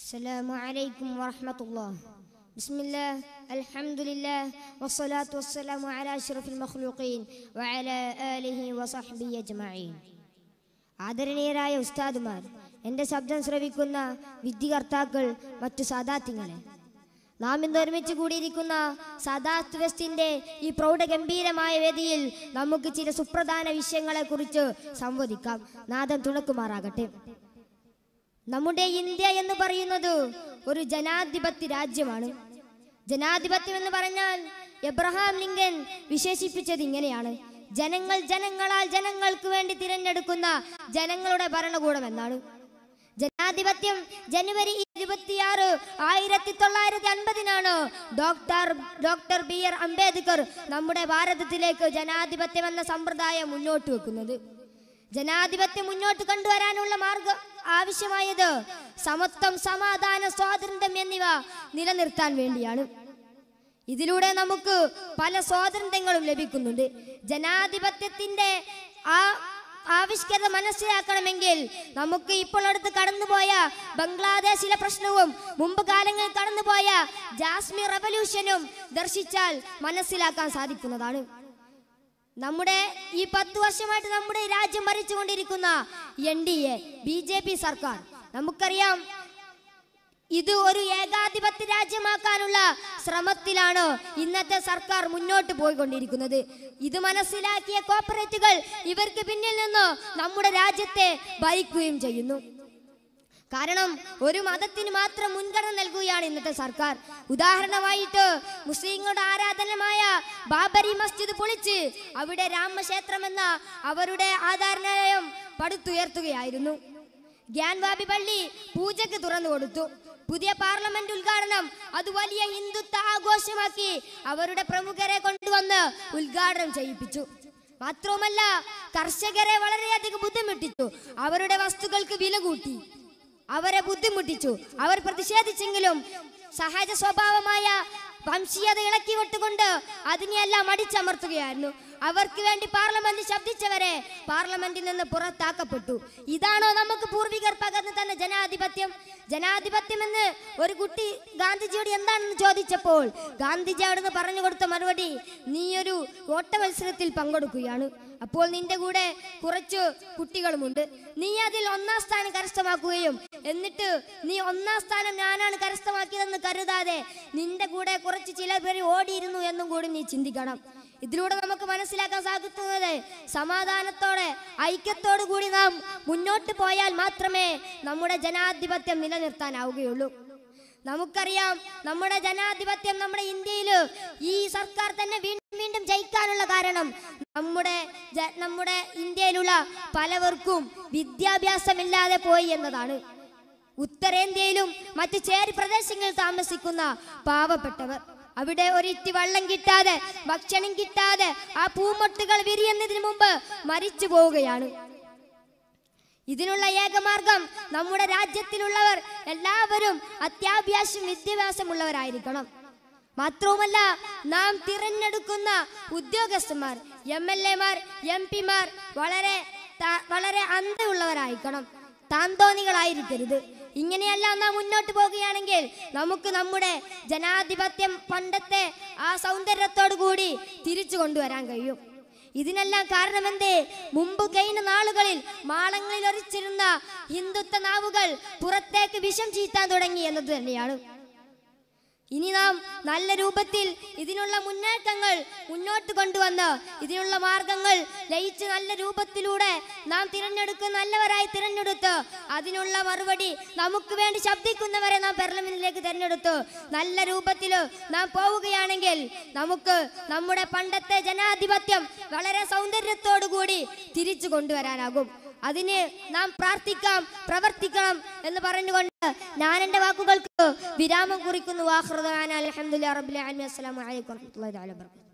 السلام عليكم ورحمة الله بسم الله الحمد لله والصلاة والسلام على أشرف المخلوقين وعلى آله وصحبه أجمعين ആദരണീയരായ ഉസ്താദുമാർ എൻ്റെ ശബ്ദം ശ്രവിക്കുന്ന വിദ്യകർത്താക്കൾ മറ്റു സാദാത്യങ്ങളെ നാം ഇന്ന് ഒരുമിച്ച് കൂടിയിരിക്കുന്ന സദാത്ത് ഫെസ്റ്റിൻ്റെ ഈ പ്രൗഢഗംഭീരമായ വേദിയിൽ നമുക്ക് ചില സുപ്രധാന വിഷയങ്ങളെക്കുറിച്ച് സംവദിക്കാം നാദം തുണക്കുമാറാകട്ടെ നമ്മുടെ ഇന്ത്യ എന്ന് പറയുന്നത് ഒരു ജനാധിപത്യ രാജ്യമാണ് ജനാധിപത്യം എന്ന് പറഞ്ഞാൽ എബ്രഹാം ലിങ്കൻ വിശേഷിപ്പിച്ചത് ഇങ്ങനെയാണ് ജനങ്ങൾ ജനങ്ങളാൽ ജനങ്ങൾക്ക് വേണ്ടി തിരഞ്ഞെടുക്കുന്ന ജനങ്ങളുടെ ഭരണകൂടം എന്നാണ് ജനാധിപത്യം ജനുവരി ഇരുപത്തിയാറ് ആയിരത്തി തൊള്ളായിരത്തി അൻപതിനാണ് doctor doctor B R Ambedkar നമ്മുടെ ഭാരതത്തിലേക്ക് ജനാധിപത്യം എന്ന സമ്പ്രദായം മുന്നോട്ട് വെക്കുന്നത് ജനാധിപത്യം മുന്നോട്ട് കൊണ്ടുവരാനുള്ള മാർഗം ആവശ്യമായത് സമത്വം സമാധാന സ്വാതന്ത്ര്യം എന്നിവ നിലനിർത്താൻ വേണ്ടിയാണ് ഇതിലൂടെ നമുക്ക് പല സ്വാതന്ത്ര്യങ്ങളും ലഭിക്കുന്നുണ്ട് ജനാധിപത്യത്തിന്റെ ആ ആവിഷ്കൃത മനസ്സിലാക്കണമെങ്കിൽ നമുക്ക് ഇപ്പോൾ അടുത്ത് കടന്നുപോയ ബംഗ്ലാദേശിലെ പ്രശ്നവും മുമ്പ് കാലങ്ങളിൽ കടന്നുപോയ ജാസ്മി റവല്യൂഷനും ദർശിച്ചാൽ മനസ്സിലാക്കാൻ സാധിക്കുന്നതാണ് നമ്മുടെ ഈ പത്ത് വർഷമായിട്ട് നമ്മുടെ രാജ്യം ഭരിച്ചുകൊണ്ടിരിക്കുന്ന N D A B J P സർക്കാർ നമുക്കറിയാം ഇത് ഒരു ഏകാധിപത്യ രാജ്യമാക്കാനുള്ള ശ്രമത്തിലാണ് ഇന്നത്തെ സർക്കാർ മുന്നോട്ട് പോയിക്കൊണ്ടിരിക്കുന്നത് ഇത് മനസ്സിലാക്കിയ കോർപ്പറേറ്റുകൾ ഇവർക്ക് പിന്നിൽ നിന്ന് നമ്മുടെ രാജ്യത്തെ ഭരിക്കുകയും ചെയ്യുന്നു കാരണം ഒരു മതത്തിന് മാത്രം മുൻഗണന നൽകുകയാണ് ഇന്നത്തെ സർക്കാർ ഉദാഹരണമായിട്ട് മുസ്ലിങ്ങളുടെ ആരാധനമായ ബാബരി മസ്ജിദ് പൊളിച്ച് അവിടെ രാമക്ഷേത്രം എന്ന അവരുടെ ആധാരനാലയം പടുത്തുയർത്തുകയായിരുന്നു ഗ്യാൻവാബി പള്ളി പൂജയ്ക്ക് തുറന്നു കൊടുത്തു പുതിയ പാർലമെന്റ് ഉദ്ഘാടനം അത് വലിയ ഹിന്ദുത്വ ആഘോഷമാക്കി അവരുടെ പ്രമുഖരെ കൊണ്ടുവന്ന് ഉദ്ഘാടനം ചെയ്യിപ്പിച്ചു മാത്രവുമല്ല കർഷകരെ വളരെയധികം ബുദ്ധിമുട്ടിച്ചു അവരുടെ വസ്തുക്കൾക്ക് വില കൂട്ടി അവരെ ബുദ്ധിമുട്ടിച്ചു അവർ പ്രതിഷേധിച്ചെങ്കിലും സഹജ സ്വഭാവമായ വംശീയത വിട്ടുകൊണ്ട് അതിനെയെല്ലാം അടിച്ചമർത്തുകയായിരുന്നു അവർക്ക് വേണ്ടി പാർലമെന്റ് ശബ്ദിച്ചവരെ പാർലമെന്റിൽ നിന്ന് പുറത്താക്കപ്പെട്ടു ഇതാണോ നമുക്ക് പൂർവികർ പകർന്നു തന്ന ജനാധിപത്യം ജനാധിപത്യം എന്ന് ഒരു കുട്ടി ഗാന്ധിജിയോട് എന്താണെന്ന് ചോദിച്ചപ്പോൾ ഗാന്ധിജി അവിടുന്ന് പറഞ്ഞു കൊടുത്ത മറുപടി നീ ഒരു മത്സരത്തിൽ പങ്കെടുക്കുകയാണ് അപ്പോൾ നിന്റെ കൂടെ കുറച്ച് കുട്ടികളുമുണ്ട് നീ അതിൽ ഒന്നാം സ്ഥാനം കരസ്ഥമാക്കുകയും എന്നിട്ട് നീ ഒന്നാം സ്ഥാനം ഞാനാണ് കരസ്ഥമാക്കി എന്ന് കരുതാതെ നിന്റെ കൂടെ കുറച്ച് ചില പേര് ഓടിയിരുന്നു എന്നും കൂടി നീ ചിന്തിക്കണം ഇതിലൂടെ നമുക്ക് മനസ്സിലാക്കാൻ സാധിക്കുന്നത് സമാധാനത്തോടെ ഐക്യത്തോടു കൂടി നാം മുന്നോട്ട് പോയാൽ മാത്രമേ നമ്മുടെ ജനാധിപത്യം നിലനിർത്താനാവുകയുള്ളൂ നമുക്കറിയാം നമ്മുടെ ജനാധിപത്യം നമ്മുടെ ഇന്ത്യയിൽ ഈ സർക്കാർ തന്നെ വീണ്ടും വീണ്ടും ജയിക്കാനുള്ള കാരണം നമ്മുടെ നമ്മുടെ ഇന്ത്യയിലുള്ള പലവർക്കും വിദ്യാഭ്യാസമില്ലാതെ പോയി എന്നതാണ് ഉത്തരേന്ത്യയിലും മറ്റ് ചേരി പ്രദേശങ്ങളിൽ താമസിക്കുന്ന പാവപ്പെട്ടവർ അവിടെ ഒരിറ്റി വള്ളം കിട്ടാതെ ഭക്ഷണം കിട്ടാതെ ആ പൂമൊട്ടുകൾ വിരിയുന്നതിന് മുമ്പ് മരിച്ചു പോവുകയാണ് ഇതിനുള്ള ഏകമാർഗം നമ്മുടെ രാജ്യത്തിലുള്ളവർ എല്ലാവരും അത്യാഭ്യാസം വിദ്യാഭ്യാസമുള്ളവരായിരിക്കണം മാത്രവുമല്ല നാം തിരഞ്ഞെടുക്കുന്ന ഉദ്യോഗസ്ഥന്മാർ എം എൽ എമാർ എം പിമാർ വളരെ വളരെ അന്തയുള്ളവരായിരിക്കണം താന്തോന്നികളായിരിക്കരുത് ഇങ്ങനെയല്ല നാം മുന്നോട്ട് പോകുകയാണെങ്കിൽ നമുക്ക് നമ്മുടെ ജനാധിപത്യം പണ്ടത്തെ ആ സൗന്ദര്യത്തോടു കൂടി തിരിച്ചു കൊണ്ടുവരാൻ കഴിയും ഇതിനെല്ലാം കാരണമെന്തേ മുമ്പ് കഴിഞ്ഞ നാളുകളിൽ മാളങ്ങളിൽ ഒരിച്ചിരുന്ന ഹിന്ദുത്വ നാവുകൾ പുറത്തേക്ക് വിഷം ചീത്താൻ തുടങ്ങി എന്നത് തന്നെയാണ് ഇനി നാം നല്ല രൂപത്തിൽ ഇതിനുള്ള മുന്നേറ്റങ്ങൾ മുന്നോട്ട് കൊണ്ടുവന്ന് ഇതിനുള്ള മാർഗങ്ങൾ ലയിച്ച് നല്ല രൂപത്തിലൂടെ നാം തിരഞ്ഞെടുക്ക നല്ലവരായി തിരഞ്ഞെടുത്ത് അതിനുള്ള മറുപടി നമുക്ക് വേണ്ടി ശബ്ദിക്കുന്നവരെ നാം പെർലമെന്റിലേക്ക് തിരഞ്ഞെടുത്തു നല്ല രൂപത്തിൽ നാം പോവുകയാണെങ്കിൽ നമുക്ക് നമ്മുടെ പണ്ടത്തെ ജനാധിപത്യം വളരെ സൗന്ദര്യത്തോടു കൂടി തിരിച്ചു കൊണ്ടുവരാനാകും അതിന് നാം പ്രാർത്ഥിക്കാം പ്രവർത്തിക്കണം എന്ന് പറഞ്ഞുകൊണ്ട് ഞാൻ എൻ്റെ വാക്കുകൾക്ക് വിരാമം കുറിക്കുന്നു വാഹൃദാന അലഹമുല്ലാ റബുലി അലമി അസ്സലാമലൈക്കും വാഹമത്തുള്ള വാബർക്കാത്തു